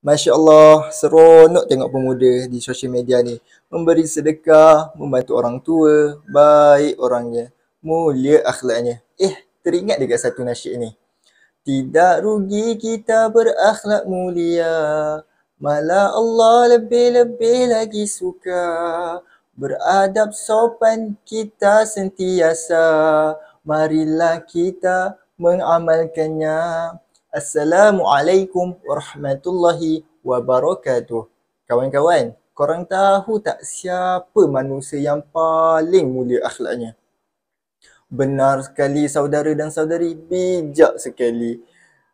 Masya Allah, seronok tengok pemuda di sosial media ni Memberi sedekah, membantu orang tua, baik orangnya Mulia akhlaknya Eh, teringat dekat satu nasyid ni Tidak rugi kita berakhlak mulia Malah Allah lebih-lebih lagi suka Beradab sopan kita sentiasa Marilah kita mengamalkannya Assalamualaikum warahmatullahi wabarakatuh. Kawan-kawan, korang tahu tak siapa manusia yang paling mulia akhlaknya? Benar sekali saudara dan saudari, bijak sekali.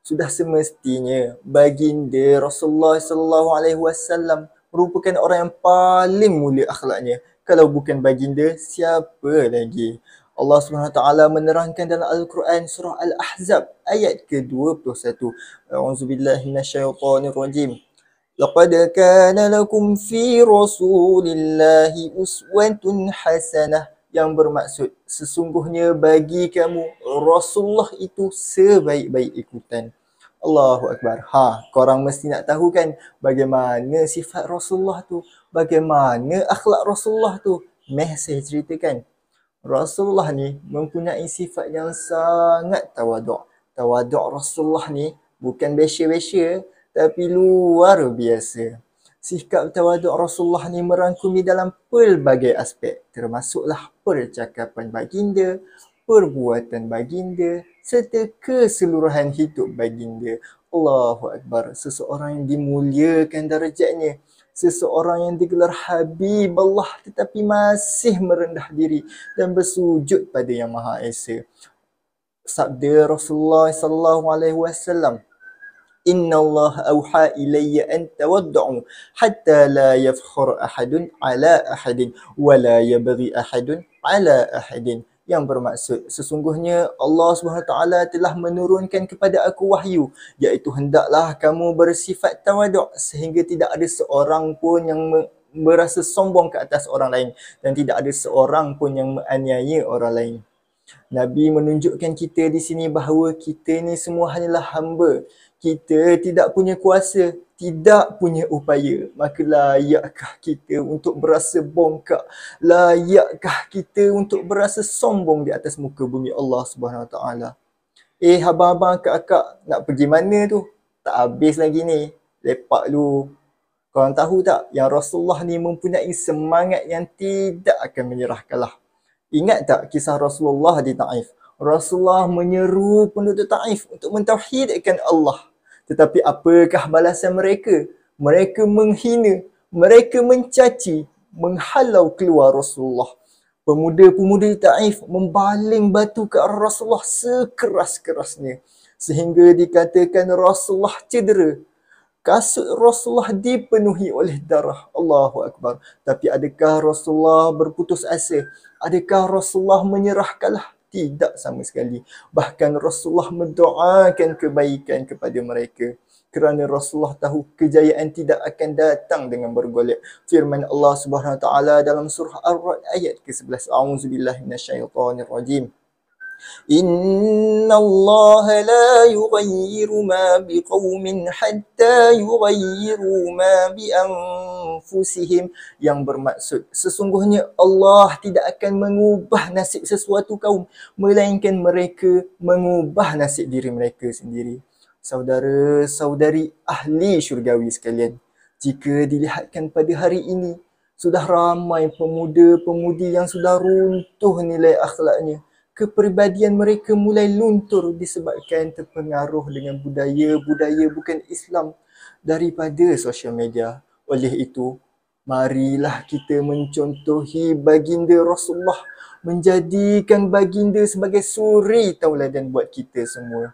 Sudah semestinya baginda Rasulullah sallallahu alaihi wasallam merupakan orang yang paling mulia akhlaknya. Kalau bukan baginda, siapa lagi? Allah Subhanahu taala menerangkan dalam al-Quran surah al-Ahzab ayat ke-21 auzubillahi minasyaitonir rajim laqad kana lakum fi rasulillahi uswatun hasanah yang bermaksud sesungguhnya bagi kamu rasulullah itu sebaik-baik ikutan Allahu akbar ha korang mesti nak tahu kan bagaimana sifat rasulullah tu bagaimana akhlak rasulullah tu meh saya ceritakan Rasulullah ni mempunyai sifat yang sangat tawaduk. Tawaduk Rasulullah ni bukan besya-besya tapi luar biasa. Sikap tawaduk Rasulullah ni merangkumi dalam pelbagai aspek termasuklah percakapan baginda, perbuatan baginda serta keseluruhan hidup baginda. Allahu Akbar, seseorang yang dimuliakan darjatnya seseorang yang digelar Habib Allah tetapi masih merendah diri dan bersujud pada Yang Maha Esa. Sabda Rasulullah sallallahu alaihi wasallam Inna Allah awha ilayya an tawaddu'u hatta la yafkhur ahadun ala ahadin wa la yabghi ahadun ala ahadin yang bermaksud sesungguhnya Allah SWT telah menurunkan kepada aku wahyu iaitu hendaklah kamu bersifat tawaduk sehingga tidak ada seorang pun yang merasa sombong ke atas orang lain dan tidak ada seorang pun yang menganiaya orang lain. Nabi menunjukkan kita di sini bahawa kita ni semua hanyalah hamba. Kita tidak punya kuasa tidak punya upaya maka layakkah kita untuk berasa bongkak layakkah kita untuk berasa sombong di atas muka bumi Allah Subhanahu Wa Taala eh abang-abang kakak nak pergi mana tu tak habis lagi ni lepak lu korang tahu tak yang Rasulullah ni mempunyai semangat yang tidak akan menyerah kalah ingat tak kisah Rasulullah di Taif Rasulullah menyeru penduduk Taif untuk mentauhidkan Allah tetapi apakah balasan mereka? Mereka menghina, mereka mencaci, menghalau keluar Rasulullah. Pemuda-pemuda ta'if membaling batu ke arah Rasulullah sekeras-kerasnya. Sehingga dikatakan Rasulullah cedera. Kasut Rasulullah dipenuhi oleh darah. Allahu Akbar. Tapi adakah Rasulullah berputus asa? Adakah Rasulullah menyerah kalah? tidak sama sekali bahkan Rasulullah mendoakan kebaikan kepada mereka kerana Rasulullah tahu kejayaan tidak akan datang dengan bergolek firman Allah Subhanahu Wa taala dalam surah Ar-Ra'd ayat ke-11 a'udzubillahi minasyaitonir rajim إن الله لا يغير ما بقوم حتى يغيروا ما بأنفسهم yang bermaksud sesungguhnya Allah tidak akan mengubah nasib sesuatu kaum melainkan mereka mengubah nasib diri mereka sendiri saudara-saudari ahli syurgawi sekalian jika dilihatkan pada hari ini sudah ramai pemuda-pemudi yang sudah runtuh nilai akhlaknya kepribadian mereka mulai luntur disebabkan terpengaruh dengan budaya-budaya bukan Islam daripada sosial media. Oleh itu, marilah kita mencontohi baginda Rasulullah menjadikan baginda sebagai suri tauladan buat kita semua.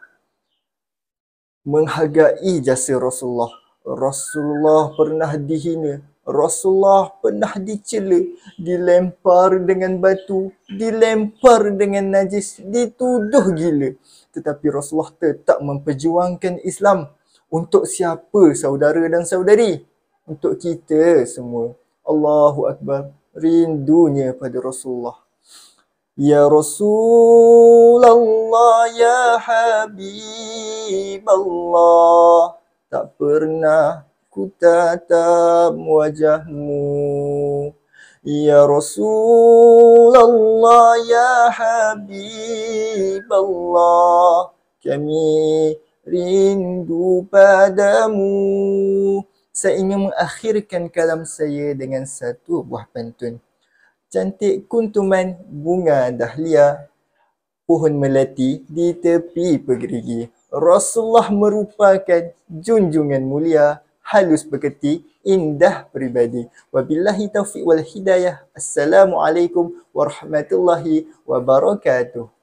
Menghargai jasa Rasulullah. Rasulullah pernah dihina, Rasulullah pernah dicela, dilempar dengan batu, dilempar dengan najis, dituduh gila. Tetapi Rasulullah tetap memperjuangkan Islam untuk siapa saudara dan saudari? Untuk kita semua. Allahu Akbar. Rindunya pada Rasulullah. Ya Rasulullah, Ya Habib Allah. Tak pernah ku tatap wajahmu Ya Rasulullah Ya Habib Allah Kami rindu padamu Saya ingin mengakhirkan kalam saya dengan satu buah pantun Cantik kuntuman bunga dahlia Pohon melati di tepi pegerigi Rasulullah merupakan junjungan mulia halus berkati indah peribadi. Wabillahi taufiq wal hidayah. Assalamualaikum warahmatullahi wabarakatuh.